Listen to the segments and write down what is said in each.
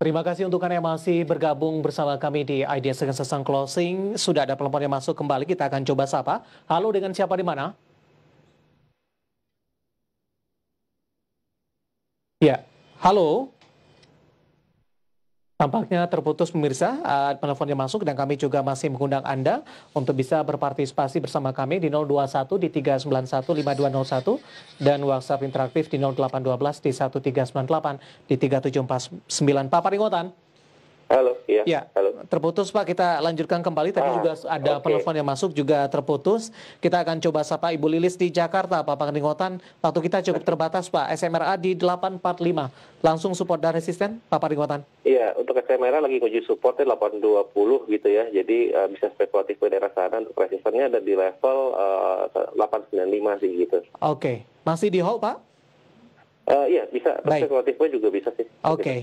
Terima kasih untuk Anda yang masih bergabung bersama kami di Idea Second Sesang Closing. Sudah ada pelompon yang masuk kembali, kita akan coba sapa. Halo dengan siapa di mana? Ya, halo. Tampaknya terputus pemirsa, uh, eh, yang masuk dan kami juga masih mengundang Anda untuk bisa berpartisipasi bersama kami di 021 di 391 5201 dan WhatsApp interaktif di 0812 di 1398 di 3749 Paparingotan. Halo, iya. Ya, halo. Terputus Pak, kita lanjutkan kembali. Tadi ah, juga ada okay. penelpon yang masuk juga terputus. Kita akan coba sapa Ibu Lilis di Jakarta, Pak Pangeringotan. Waktu kita cukup terbatas Pak, SMRA di 845. Langsung support dan resisten, Pak Pangeringotan. Iya, untuk SMRA lagi uji supportnya 820 gitu ya. Jadi uh, bisa spekulatif ke daerah sana. Untuk resistennya ada di level uh, eh, 895 sih gitu. Oke, okay. masih di hold Pak? Uh, iya, bisa. Spekulatifnya juga bisa sih. Oke. Okay.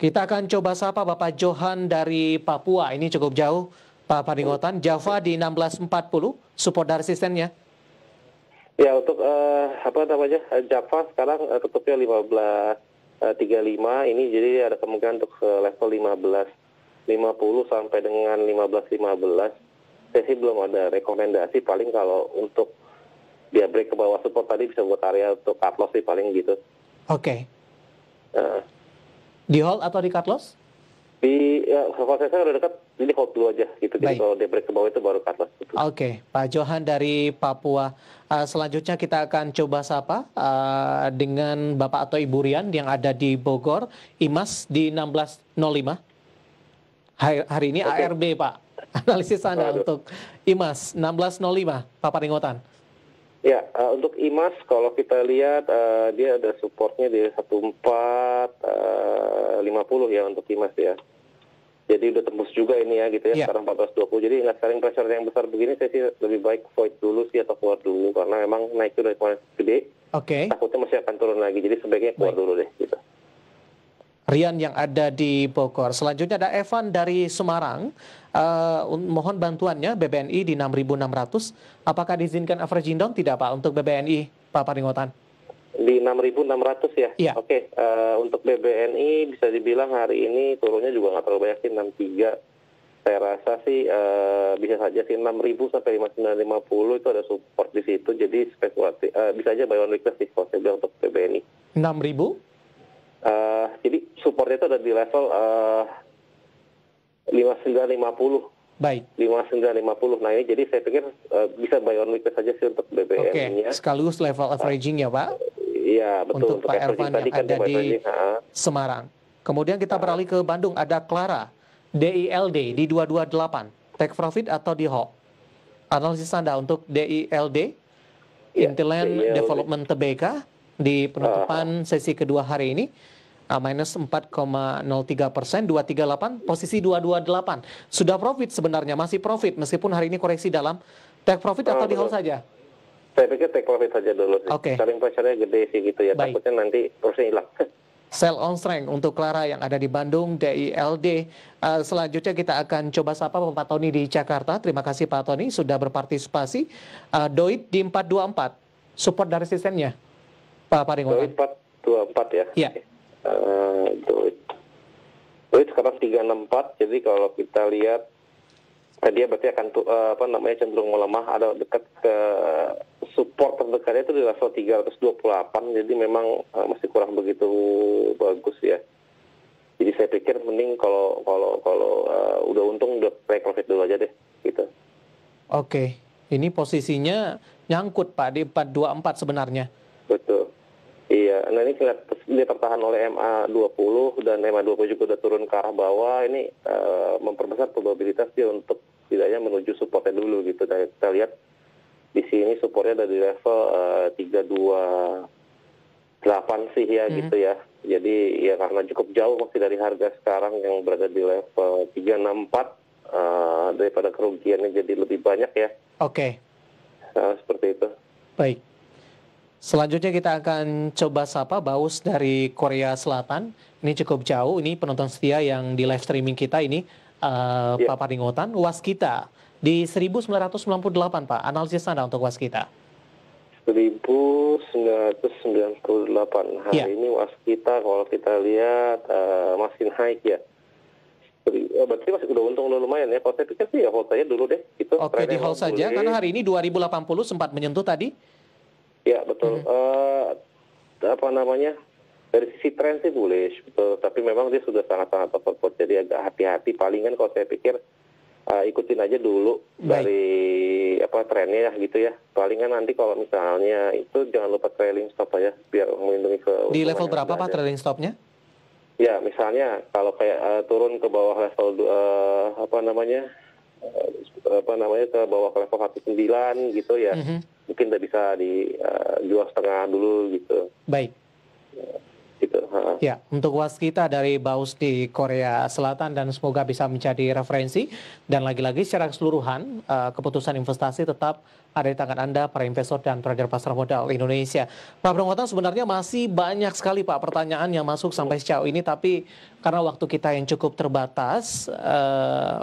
Kita akan coba sapa Bapak Johan dari Papua. Ini cukup jauh, Pak Paningotan. Java di 1640, support dari sistemnya. Ya, untuk uh, apa namanya, eh, Java sekarang uh, tutupnya 1535. Ini jadi ada kemungkinan untuk uh, level 1550 sampai dengan 1515. Saya sih belum ada rekomendasi, paling kalau untuk dia break ke bawah support tadi bisa buat area untuk cut loss sih paling gitu. Oke. Okay. Uh, di hall atau di cut loss? Di ya, kalau saya udah dekat, ini hold dulu aja gitu. Baik. Jadi kalau dia break ke bawah itu baru cut loss. Gitu. Oke, okay. Pak Johan dari Papua. Uh, selanjutnya kita akan coba sapa uh, dengan Bapak atau Ibu Rian yang ada di Bogor, Imas di 1605. Hari, hari ini okay. ARB Pak. Analisis Anda Aduh. untuk Imas 1605 Pak Paringotan Ya, uh, untuk IMAS kalau kita lihat uh, dia ada supportnya di 14 uh, 50 ya untuk Kimas ya. Jadi udah tembus juga ini ya gitu ya, yeah. sekarang 420. Jadi nggak sering pressure yang besar begini saya sih lebih baik void dulu sih atau keluar dulu karena memang naik itu udah kemarin gede. Oke. Okay. Takutnya masih akan turun lagi, jadi sebaiknya keluar baik. dulu deh gitu. Rian yang ada di Bogor. Selanjutnya ada Evan dari Semarang. Uh, mohon bantuannya BBNI di 6.600. Apakah diizinkan averaging down tidak Pak untuk BBNI Pak Paringotan? Di 6.600 ya? ya. Oke, okay. uh, eh, untuk BBNI bisa dibilang hari ini turunnya juga nggak terlalu banyak sih, 63. Saya rasa sih uh, bisa saja sih 6.000 sampai 5950 itu ada support di situ. Jadi spekulasi uh, bisa aja buy on request sih kalau saya bilang untuk BBNI. 6.000? Uh, jadi supportnya itu ada di level uh, 5950. Baik. 5950. Nah ini jadi saya pikir uh, bisa buy on weakness saja sih untuk BBM-nya. Oke, okay. sekaligus level averaging ya Pak? iya, betul, untuk, Pak Ervan yang kan ada di Semarang. Kemudian kita beralih ke Bandung, ada Clara, DILD di 228, take profit atau di HOK. Analisis Anda untuk DILD, ya, Development TBK di penutupan ah. sesi kedua hari ini ah, minus 4,03 persen, 238, posisi 228. Sudah profit sebenarnya, masih profit meskipun hari ini koreksi dalam. Take profit atau ah, di hold saja? Saya pikir take profit saja dulu sih. Okay. Selling pressure gede sih gitu ya. Baik. Takutnya nanti terusnya hilang. Sell on strength untuk Clara yang ada di Bandung, DILD. Uh, eh, selanjutnya kita akan coba sapa Pak Tony di Jakarta. Terima kasih Pak Tony sudah berpartisipasi. Uh, eh, DOID di 424, support dari sistemnya, Pak Paringo. DOID 424 ya? Iya. Uh, eh, DOID. DOID sekarang 364, jadi kalau kita lihat dia berarti akan uh, apa namanya cenderung melemah ada dekat ke support terdekatnya itu di level 328 jadi memang uh, masih kurang begitu bagus ya. Jadi saya pikir mending kalau kalau kalau uh, udah untung udah take profit dulu aja deh gitu. Oke, ini posisinya nyangkut Pak di 424 sebenarnya. Betul. Iya, nah ini lihat dia tertahan oleh MA 20 dan MA 20 juga udah turun ke arah bawah. Ini uh, memperbesar probabilitas dia untuk tidaknya menuju supportnya dulu gitu. Dan kita lihat di sini supportnya di level eh, tiga dua sih ya hmm. gitu ya. Jadi ya karena cukup jauh masih dari harga sekarang yang berada di level 364 uh, eh, daripada kerugiannya jadi lebih banyak ya. Oke. Okay. Nah, eh, seperti itu. Baik. Selanjutnya kita akan coba sapa Baus dari Korea Selatan. Ini cukup jauh, ini penonton setia yang di live streaming kita ini uh, eh, yeah. Pak Paringotan, Waskita di 1998 Pak, analisis Anda untuk Waskita. 1998 hari yeah. ini Waskita kalau kita lihat uh, masih naik ya. Eh, berarti masih udah untung udah lumayan ya. Kalau saya pikir sih ya hold saja dulu deh. Gitu. Oke di hold saja karena hari ini 2080 sempat menyentuh tadi. Ya betul. Mm -hmm. uh, apa namanya dari sisi tren sih bullish, tapi memang dia sudah sangat-sangat overbought. Jadi agak hati-hati. Palingan kalau saya pikir uh, ikutin aja dulu Baik. dari apa trennya ya gitu ya. Palingan nanti kalau misalnya itu jangan lupa trailing stop aja biar melindungi ke di level berapa pak trailing stopnya? Ya misalnya kalau kayak uh, turun ke bawah level uh, apa namanya uh, apa namanya ke bawah level level 19 gitu ya. Mm -hmm. Mungkin udah bisa dijual uh, setengah dulu gitu. Baik. Ya, untuk waskita dari Baus di Korea Selatan dan semoga bisa menjadi referensi dan lagi-lagi secara keseluruhan eh, keputusan investasi tetap ada di tangan Anda para investor dan trader pasar modal Indonesia. Pak Brongkotan sebenarnya masih banyak sekali Pak pertanyaan yang masuk sampai sejauh ini tapi karena waktu kita yang cukup terbatas eh,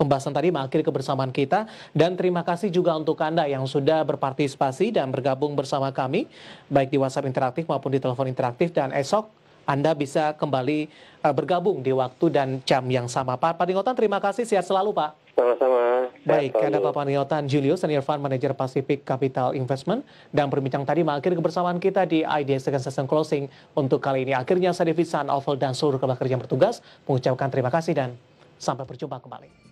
pembahasan tadi mengakhiri kebersamaan kita dan terima kasih juga untuk Anda yang sudah berpartisipasi dan bergabung bersama kami baik di WhatsApp interaktif maupun di telepon interaktif dan esok anda bisa kembali eh, bergabung di waktu dan jam yang sama. Pak Padingotan, terima kasih. Sehat selalu, Pak. Sama-sama. Baik, ada Pak Padingotan Julius, Senior Fund Manager Pacific Capital Investment. Dan berbincang tadi mengakhiri kebersamaan kita di Ideas Second Session Closing untuk kali ini. Akhirnya saya David San, Oval, dan seluruh kerja yang bertugas mengucapkan terima kasih dan sampai berjumpa kembali.